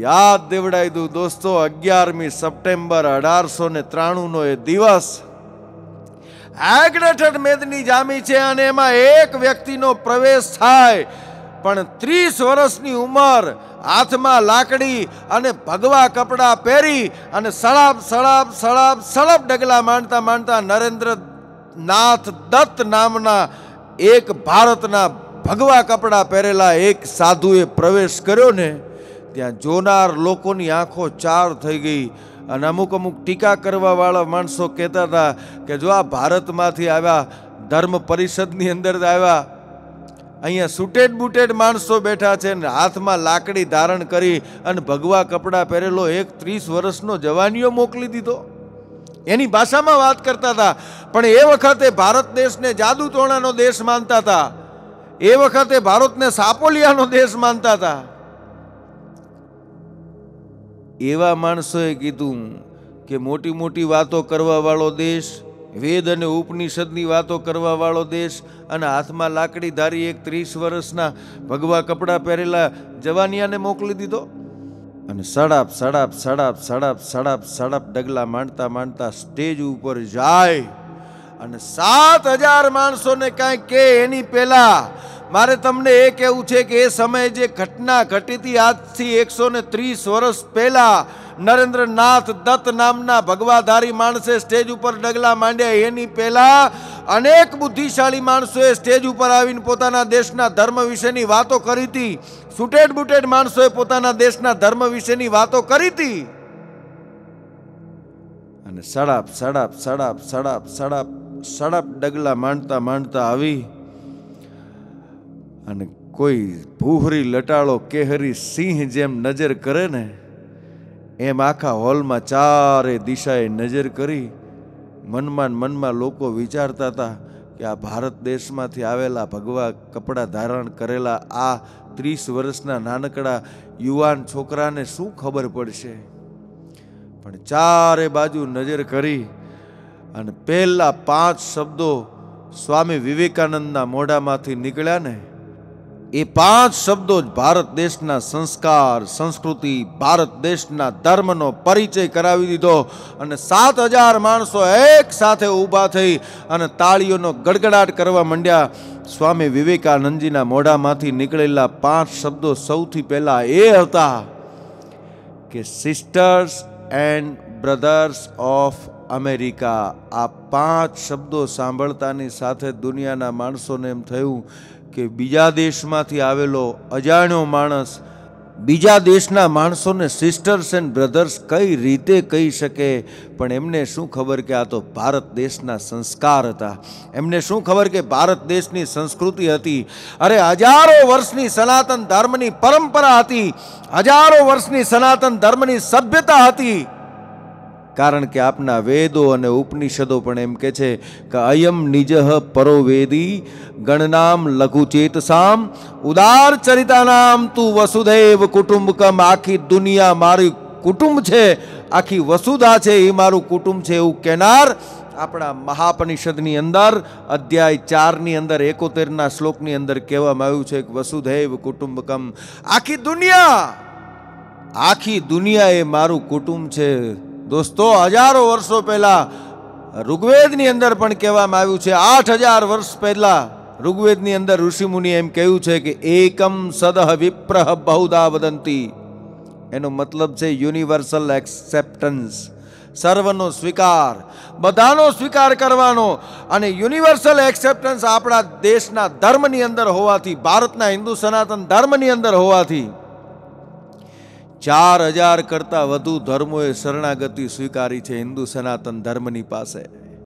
યાદ દેવડાવી દઉં દોસ્તો અગિયારમી સપ્ટેમ્બર અઢારસો ને ત્રાણુંનો એ દિવસ એગ્રેટેડ મેદની જામી છે અને એમાં એક વ્યક્તિનો પ્રવેશ થાય પણ ત્રીસ વર્ષની ઉંમર હાથમાં લાકડી અને ભગવા કપડાં પહેરી અને સળાબ સળાબ સળાબ સળબ ડગલા માંડતા માંડતા નરેન્દ્ર નાથ દત્ત નામના એક ભારતના ભગવા કપડાં પહેરેલા એક સાધુએ પ્રવેશ કર્યો ને ત્યાં જોનાર લોકોની આંખો ચાર થઈ ગઈ અને અમુક અમુક ટીકા કરવાવાળા માણસો કહેતા હતા કે જો આ ભારતમાંથી આવ્યા ધર્મ પરિષદની અંદર આવ્યા અહીંયા સુટેડ બુટેડ માણસો બેઠા છે ને હાથમાં લાકડી ધારણ કરી અને ભગવા કપડાં પહેરેલો એક ત્રીસ વર્ષનો જવાનીઓ મોકલી દીધો એની ભાષામાં વાત કરતા હતા પણ એ વખતે ભારત દેશને જાદુ ટોણાનો દેશ માનતા હતા એ વખતે ભારતને સાપોલિયાનો દેશ માનતા હતા એવા માણસોએ કીધું કે મોટી મોટી વાતો કરવાવાળો દેશ વેદ અને ઉપનિષદની વાતો કરવાવાળો દેશ અને હાથમાં લાકડી ધારી એક ત્રીસ વર્ષના ભગવા કપડાં પહેરેલા જવાનિયાને મોકલી દીધો અને સડાપ સડાપ સડાપ સડાપ સડાપ સડાપ ડગલા માંડતા માંડતા સ્ટેજ ઉપર જાય અને સાત હજાર માણસોને કાંઈ કે એની પહેલાં મારે તમને એ કહેવું છે કે એ સમયે જે ઘટના ઘટી હતી આજથી એકસો ને ત્રીસ વર્ષ પહેલાં નરેન્દ્રનાથ દત્ત નામના ભગવાધારી માણસે સ્ટેજ ઉપર ડગલા માંડ્યા એની પહેલાં અનેક બુદ્ધિશાળી માણસોએ સ્ટેજ ઉપર આવીને પોતાના દેશના ધર્મ વિશેની વાતો કરી હતી સુટેડ બુટેડ માણસોએ પોતાના દેશના ધર્મ વિશેની વાતો કરી હતી અને સડાપ સડાપ સડાપ સડપ સડાપ સડપ ડગલા માંડતા માંડતા આવી અને કોઈ ભૂહરી લટાળો કેહરી સિંહ જેમ નજર કરે ને એમ આખા હોલમાં ચારે દિશાએ નજર કરી મનમાં મનમાં લોકો વિચારતા હતા કે આ ભારત દેશમાંથી આવેલા ભગવા કપડાં ધારણ કરેલા આ ત્રીસ વર્ષના નાનકડા યુવાન છોકરાને શું ખબર પડશે પણ ચારે બાજુ નજર કરી અને પહેલા પાંચ શબ્દો સ્વામી વિવેકાનંદના મોઢામાંથી નીકળ્યા ને એ પાંચ શબ્દો જ ભારત દેશના સંસ્કાર સંસ્કૃતિ ભારત દેશના ધર્મનો પરિચય કરાવી દીધો અને સાત હજાર માણસો એક સાથે ઊભા થઈ અને તાળીઓનો ગડગડાટ કરવા માંડ્યા સ્વામી વિવેકાનંદજીના મોઢામાંથી નીકળેલા પાંચ શબ્દો સૌથી પહેલાં એ હતા કે sisters and brothers of America આ પાંચ શબ્દો સાંભળતાની સાથે દુનિયાના માણસોને એમ થયું કે બીજા દેશમાંથી આવેલો અજાણ્યો માણસ બીજા દેશના માણસોને સિસ્ટર્સ એન્ડ બ્રધર્સ કઈ રીતે કહી શકે પણ એમને શું ખબર કે આ તો ભારત દેશના સંસ્કાર હતા એમને શું ખબર કે ભારત દેશની સંસ્કૃતિ હતી અરે હજારો વર્ષની સનાતન ધર્મની પરંપરા હતી હજારો વર્ષની સનાતન ધર્મની સભ્યતા હતી કારણ કે આપના વેદો અને ઉપનિષદો પણ એમ કે છે કે અયમ નિજહ પરો વેદી ગણનામ લઘુચેતસામ ઉદાર ચરિતાનામ તું વસુધૈવ કુટુંબકમ આખી દુનિયા મારું કુટુંબ છે આખી વસુધા છે એ મારું કુટુંબ છે એવું કહેનાર આપણા મહાપનિષદની અંદર અધ્યાય ચારની અંદર એકોતેરના શ્લોકની અંદર કહેવામાં આવ્યું છે કે વસુધૈવ કુટુંબકમ આખી દુનિયા આખી દુનિયા એ મારું કુટુંબ છે દોસ્તો હજારો વર્ષો પહેલાં ઋગ્વેદની અંદર પણ કહેવામાં આવ્યું છે આઠ હજાર વર્ષ પહેલાં ઋગ્વેદની અંદર ઋષિમુનિ એમ કહ્યું છે કે એકમ સદહ વિપ્રહ બહુધા વદંતી એનો મતલબ છે યુનિવર્સલ એક્સેપ્ટન્સ સર્વનો સ્વીકાર બધાનો સ્વીકાર કરવાનો અને યુનિવર્સલ એક્સેપ્ટન્સ આપણા દેશના ધર્મની અંદર હોવાથી ભારતના હિન્દુ સનાતન ધર્મની અંદર હોવાથી ચાર હજાર કરતાં વધુ ધર્મોએ શરણાગતિ સ્વીકારી છે હિન્દુ સનાતન ધર્મની પાસે